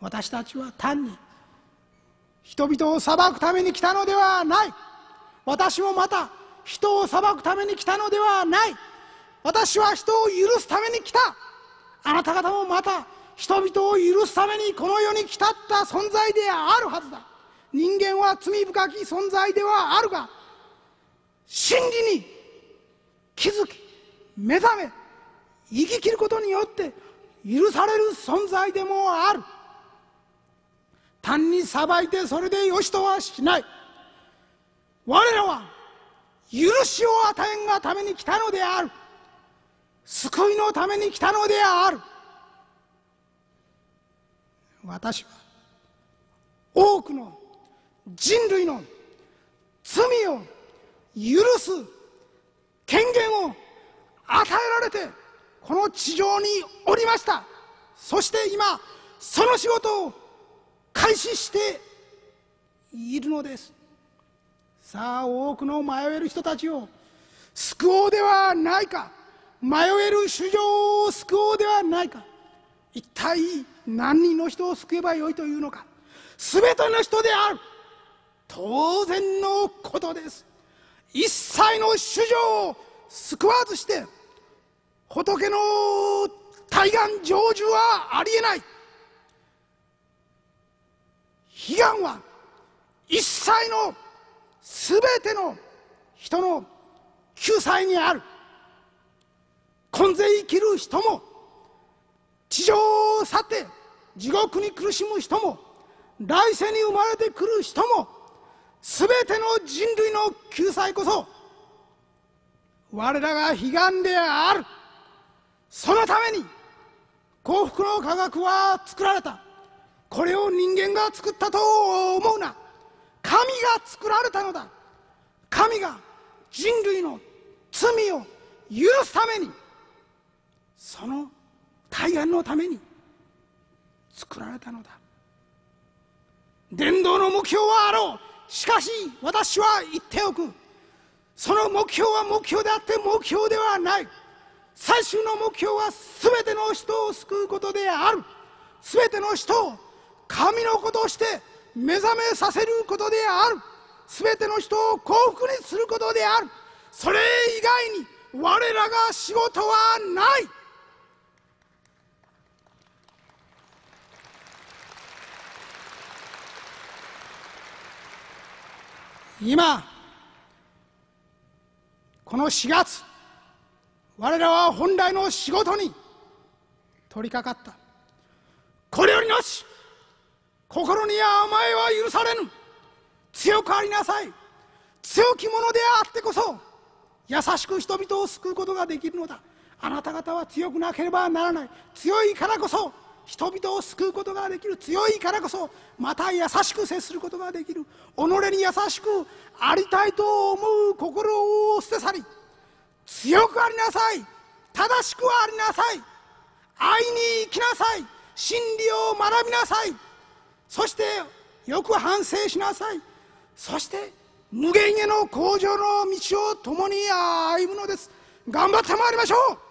私たちは単に人々を裁くために来たのではない私もまた人を裁くために来たのではない私は人を許すために来たあなた方もまた人々を許すためにこの世に来たった存在であるはずだ人間は罪深き存在ではあるが真理に気づき目覚め生き切ることによって許される存在でもある。単に裁いてそれでよしとはしない我らは許しを与えんがために来たのである救いのために来たのである私は多くの人類の罪を許す権限を与えられてこの地上におりましたそして今その仕事を開始しているのですさあ多くの迷える人たちを救おうではないか迷える主情を救おうではないか一体何人の人を救えばよいというのか全ての人である当然のことです一切の主情を救わずして仏の対岸成就はありえない悲願は一切のすべての人の救済にある根勢生きる人も地上を去って地獄に苦しむ人も来世に生まれてくる人も全ての人類の救済こそ我らが悲願であるそのために幸福の科学は作られたこれを人間が作ったと思うな神が作られたのだ神が人類の罪を許すためにその対岸のために作られたのだ伝道の目標はあろうしかし私は言っておくその目標は目標であって目標ではない最終の目標は全ての人を救うことである全ての人を神の子として目覚めさせることである全ての人を幸福にすることであるそれ以外に我らが仕事はない今この4月我らは本来の仕事に取り掛かったこれよりのし心に甘えは許されぬ強くありなさい強き者であってこそ優しく人々を救うことができるのだあなた方は強くなければならない強いからこそ人々を救うことができる強いからこそまた優しく接することができる己に優しくありたいと思う心を捨て去り強くありなさい正しくありなさい愛に生きなさい真理を学びなさいそしてよく反省しなさいそして無限への向上の道を共に歩むのです頑張ってまいりましょう